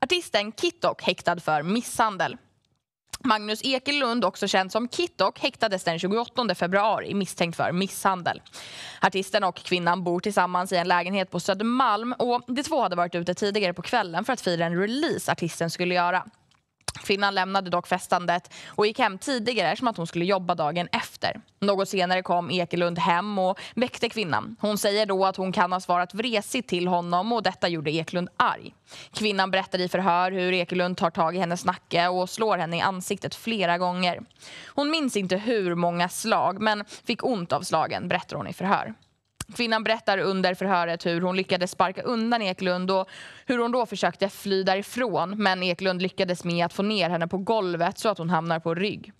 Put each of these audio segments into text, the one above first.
Artisten Kittok häktad för misshandel. Magnus Ekelund, också känd som Kittok, häktades den 28 februari misstänkt för misshandel. Artisten och kvinnan bor tillsammans i en lägenhet på Södermalm och de två hade varit ute tidigare på kvällen för att fira en release artisten skulle göra. Kvinnan lämnade dock festandet och gick hem tidigare som att hon skulle jobba dagen efter. Något senare kom Ekelund hem och väckte kvinnan. Hon säger då att hon kan ha svarat vresigt till honom och detta gjorde Ekelund arg. Kvinnan berättar i förhör hur Ekelund tar tag i hennes nacke och slår henne i ansiktet flera gånger. Hon minns inte hur många slag men fick ont av slagen, berättar hon i förhör. Kvinnan berättar under förhöret hur hon lyckades sparka undan Eklund och hur hon då försökte fly därifrån men Eklund lyckades med att få ner henne på golvet så att hon hamnar på rygg.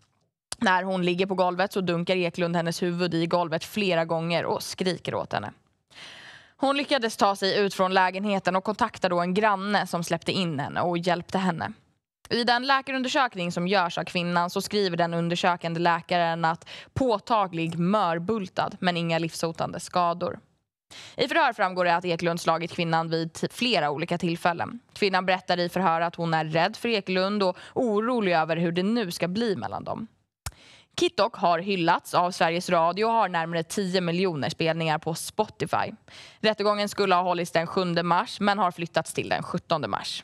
När hon ligger på golvet så dunkar Eklund hennes huvud i golvet flera gånger och skriker åt henne. Hon lyckades ta sig ut från lägenheten och kontaktade då en granne som släppte in henne och hjälpte henne. I den läkarundersökning som görs av kvinnan så skriver den undersökande läkaren att påtaglig mörbultad men inga livshotande skador. I förhör framgår det att Eklund slagit kvinnan vid flera olika tillfällen. Kvinnan berättar i förhör att hon är rädd för Eklund och orolig över hur det nu ska bli mellan dem. Kittok har hyllats av Sveriges Radio och har närmare 10 miljoner spelningar på Spotify. Rättegången skulle ha hållits den 7 mars men har flyttats till den 17 mars.